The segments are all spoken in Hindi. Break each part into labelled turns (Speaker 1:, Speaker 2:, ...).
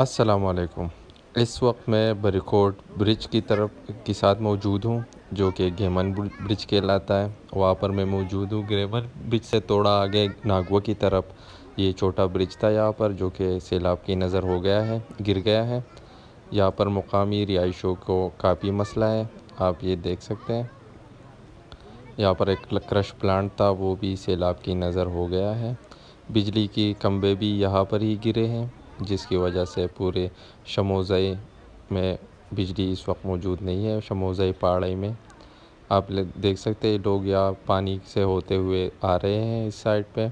Speaker 1: असलकुम इस वक्त मैं बरिकोट ब्रिज की तरफ के साथ मौजूद हूँ जो कि गेमन ब्रिज के लाता है वहाँ पर मैं मौजूद हूँ ग्रेवन ब्रिज से थोड़ा आगे नागवा की तरफ ये छोटा ब्रिज था यहाँ पर जो कि सैलाब की नज़र हो गया है गिर गया है यहाँ पर मुकामी रिहायशों को काफ़ी मसला है आप ये देख सकते हैं यहाँ पर एक क्रश प्लांट था वो भी सैलाब की नज़र हो गया है बिजली के खम्भे भी यहाँ पर ही गिरे हैं जिसकी वजह से पूरे शमोज़ई में बिजली इस वक्त मौजूद नहीं है शमोज़ई पहाड़ी में आप देख सकते हैं लोग यहाँ पानी से होते हुए आ रहे हैं इस साइड पे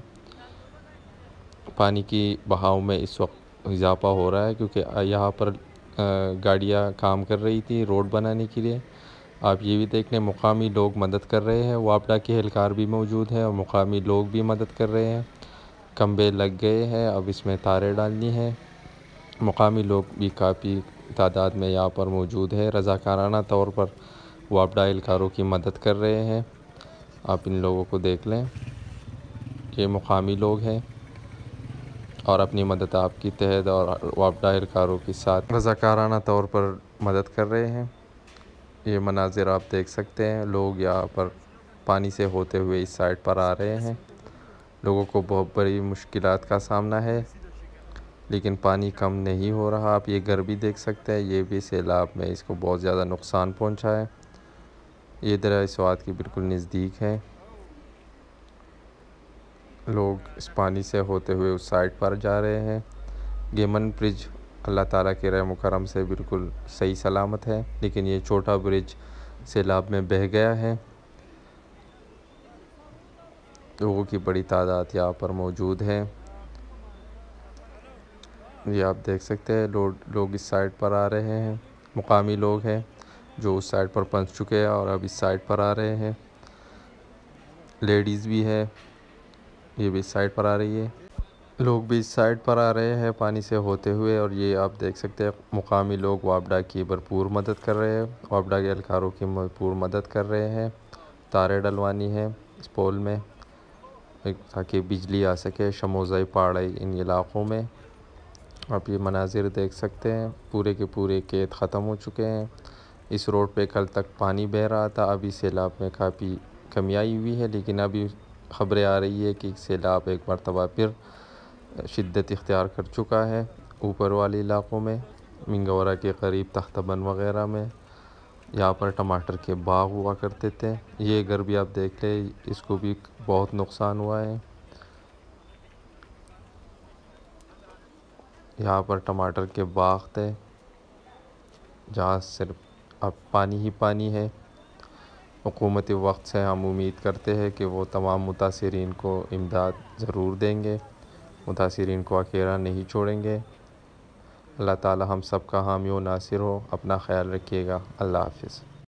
Speaker 1: पानी की बहाव में इस वक्त इजाफा हो रहा है क्योंकि यहाँ पर गाड़ियाँ काम कर रही थी रोड बनाने के लिए आप ये भी देख लें मुकामी लोग मदद कर रहे हैं वापडा के एहलकार भी मौजूद हैं और मुकामी लोग भी मदद कर रहे हैं कम्बे लग गए हैं अब इसमें तारें डालनी हैं मुकामी लोग भी काफ़ी तादाद में यहाँ पर मौजूद है रज़ाकाराना तौर पर वापडा एहलकारों की मदद कर रहे हैं आप इन लोगों को देख लें ये मुकामी लोग हैं और अपनी मदद आपकी तहत और वापडा एहलकारों के साथ रज़ाकाराना तौर पर मदद कर रहे हैं ये मनाजिर आप देख सकते हैं लोग यहाँ पर पानी से होते हुए इस साइड पर आ रहे हैं लोगों को बहुत बड़ी मुश्किल का सामना है लेकिन पानी कम नहीं हो रहा आप ये घर भी देख सकते हैं ये भी सैलाब में इसको बहुत ज़्यादा नुकसान पहुंचा है ये दरा बात के बिल्कुल नज़दीक है लोग इस पानी से होते हुए उस साइड पर जा रहे हैं गेमन ब्रिज अल्लाह ताला के रहम करम से बिल्कुल सही सलामत है लेकिन ये छोटा ब्रिज सैलाब में बह गया है लोगों की बड़ी तादाद यहाँ पर मौजूद है ये आप देख सकते हैं लोग लोग इस साइड पर आ रहे हैं मुकामी लोग हैं जो उस साइड पर पहुँच चुके हैं और अब इस साइड पर आ रहे हैं लेडीज़ भी है ये भी इस साइड पर आ रही है लोग भी इस साइड पर आ रहे हैं पानी से होते हुए और ये आप देख सकते हैं मुकामी लोग वापडा की भरपूर मदद कर रहे हैं वापडा के अलकारों की भरपूर मदद कर रहे हैं तारे डलवानी है इस पोल में ताकि बिजली आ सके शमोज़ाई पहाड़ी इन इलाक़ों में आप ये मनाजिर देख सकते हैं पूरे के पूरे खेत ख़त्म हो चुके हैं इस रोड पे कल तक पानी बह रहा था अभी सैलाब में काफ़ी कमी आई हुई है लेकिन अभी खबरें आ रही है कि सैलाब एक मरतबा फिर शिद्दत इख्तियार कर चुका है ऊपर वाले इलाक़ों में मिंगौरा के करीब तख्तबन वग़ैरह में यहाँ पर टमाटर के बाग हुआ करते थे ये घर भी आप देख ले इसको भी बहुत नुकसान हुआ है यहाँ पर टमाटर के बाग थे जहाँ सिर्फ अब पानी ही पानी है हुकूमती वक्त से हम उम्मीद करते हैं कि वो तमाम मुतासरीन को इमदाद ज़रूर देंगे मुतासरीन को अकेला नहीं छोड़ेंगे अल्लाह ताला हम सब का हामी व नासिर हो अपना ख्याल रखिएगा अल्लाह हाफिज़